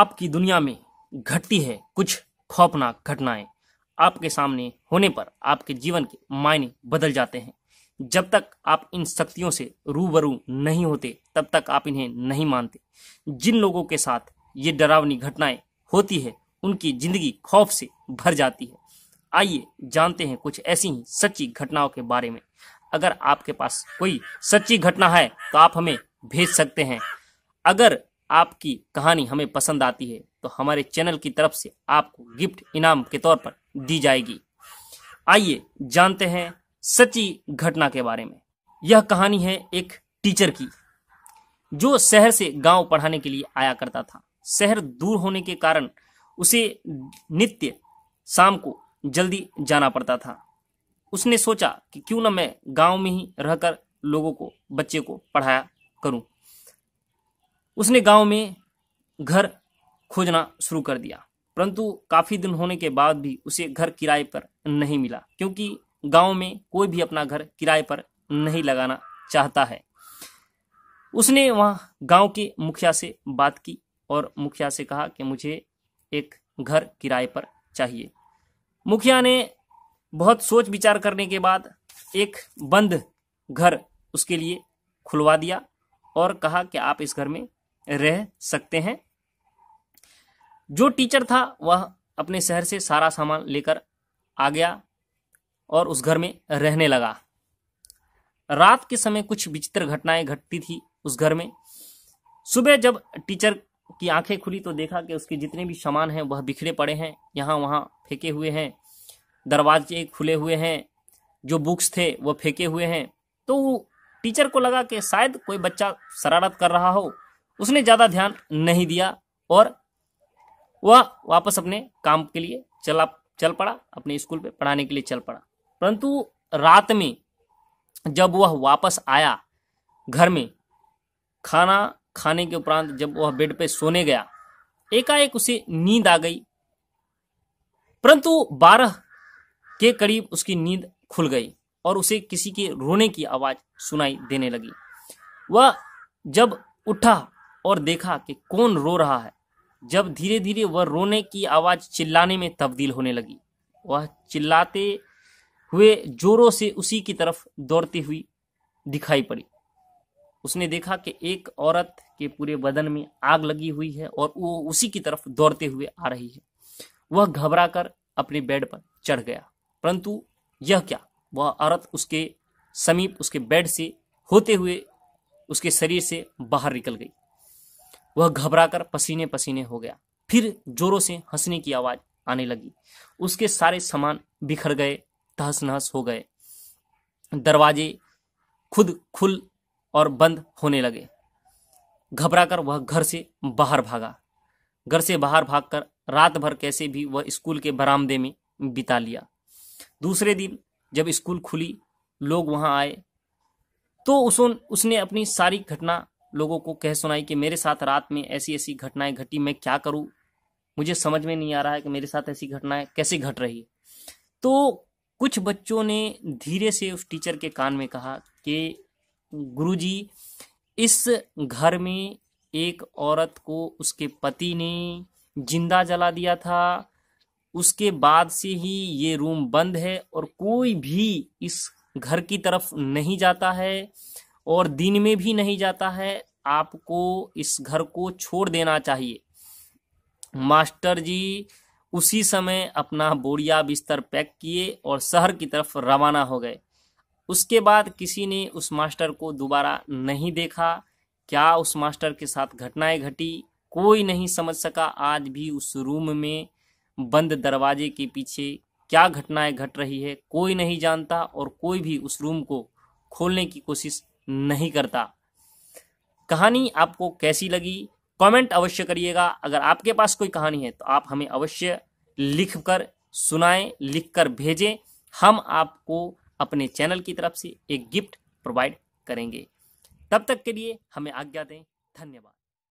आपकी दुनिया में घटती है कुछ खौफनाक घटनाएं आपके सामने होने पर आपके जीवन के मायने बदल जाते हैं जब तक आप इन शक्तियों से रूबरू नहीं होते तब तक आप इन्हें नहीं मानते जिन लोगों के साथ ये डरावनी घटनाएं होती है उनकी जिंदगी खौफ से भर जाती है आइए जानते हैं कुछ ऐसी ही सच्ची घटनाओं के बारे में अगर आपके पास कोई सच्ची घटना है तो आप हमें भेज सकते हैं अगर आपकी कहानी हमें पसंद आती है तो हमारे चैनल की तरफ से आपको गिफ्ट इनाम के तौर पर दी जाएगी आइए जानते हैं सच्ची घटना के बारे में यह कहानी है एक टीचर की जो शहर से गांव पढ़ाने के लिए आया करता था शहर दूर होने के कारण उसे नित्य शाम को जल्दी जाना पड़ता था उसने सोचा कि क्यों ना मैं गांव में ही रहकर लोगों को बच्चे को पढ़ाया करूं उसने गांव में घर खोजना शुरू कर दिया परंतु काफ़ी दिन होने के बाद भी उसे घर किराए पर नहीं मिला क्योंकि गांव में कोई भी अपना घर किराए पर नहीं लगाना चाहता है उसने वहां गांव के मुखिया से बात की और मुखिया से कहा कि मुझे एक घर किराए पर चाहिए मुखिया ने बहुत सोच विचार करने के बाद एक बंद घर उसके लिए खुलवा दिया और कहा कि आप इस घर में रह सकते हैं जो टीचर था वह अपने शहर से सारा सामान लेकर आ गया और उस घर में रहने लगा रात के समय कुछ विचित्र घटनाएं घटती थी उस घर में सुबह जब टीचर की आंखें खुली तो देखा कि उसके जितने भी सामान हैं वह बिखरे पड़े हैं यहाँ वहाँ फेंके हुए हैं दरवाजे खुले हुए हैं जो बुक्स थे वह फेंके हुए हैं तो टीचर को लगा कि शायद कोई बच्चा शरारत कर रहा हो उसने ज़्यादा ध्यान नहीं दिया और वह वापस अपने काम के लिए चला चल पड़ा अपने स्कूल पे पढ़ाने के लिए चल पड़ा परंतु रात में जब वह वापस आया घर में खाना खाने के उपरांत जब वह बेड पे सोने गया एकाएक उसे नींद आ गई परंतु बारह के करीब उसकी नींद खुल गई और उसे किसी के रोने की आवाज सुनाई देने लगी वह जब उठा और देखा कि कौन रो रहा है जब धीरे धीरे वह रोने की आवाज चिल्लाने में तब्दील होने लगी वह चिल्लाते हुए जोरों से उसी की तरफ दौड़ती हुई दिखाई पड़ी उसने देखा कि एक औरत के पूरे बदन में आग लगी हुई है और वो उसी की तरफ दौड़ते हुए आ रही है वह घबराकर अपने बेड पर चढ़ गया परंतु यह क्या वह औरत उसके समीप उसके बेड से होते हुए उसके शरीर से बाहर निकल गई वह घबराकर पसीने पसीने हो गया फिर जोरों से हंसने की आवाज आने लगी उसके सारे सामान बिखर गए तहस नहस हो गए दरवाजे खुद खुल और बंद होने लगे घबराकर वह घर से बाहर भागा घर से बाहर भागकर रात भर कैसे भी वह स्कूल के बरामदे में बिता लिया दूसरे दिन जब स्कूल खुली लोग वहां आए तो उस उसने अपनी सारी घटना लोगों को कह सुनाई कि मेरे साथ रात में ऐसी ऐसी घटनाएं घटी मैं क्या करूं मुझे समझ में नहीं आ रहा है कि मेरे साथ ऐसी घटनाएं कैसे घट रही तो कुछ बच्चों ने धीरे से उस टीचर के कान में कहा कि गुरुजी इस घर में एक औरत को उसके पति ने जिंदा जला दिया था उसके बाद से ही ये रूम बंद है और कोई भी इस घर की तरफ नहीं जाता है और दिन में भी नहीं जाता है आपको इस घर को छोड़ देना चाहिए मास्टर जी उसी समय अपना बोरिया बिस्तर पैक किए और शहर की तरफ रवाना हो गए उसके बाद किसी ने उस मास्टर को दोबारा नहीं देखा क्या उस मास्टर के साथ घटनाएं घटी कोई नहीं समझ सका आज भी उस रूम में बंद दरवाजे के पीछे क्या घटनाएं घट रही है कोई नहीं जानता और कोई भी उस रूम को खोलने की कोशिश नहीं करता कहानी आपको कैसी लगी कमेंट अवश्य करिएगा अगर आपके पास कोई कहानी है तो आप हमें अवश्य लिख कर सुनाएं लिख कर भेजें हम आपको अपने चैनल की तरफ से एक गिफ्ट प्रोवाइड करेंगे तब तक के लिए हमें आज्ञा दें धन्यवाद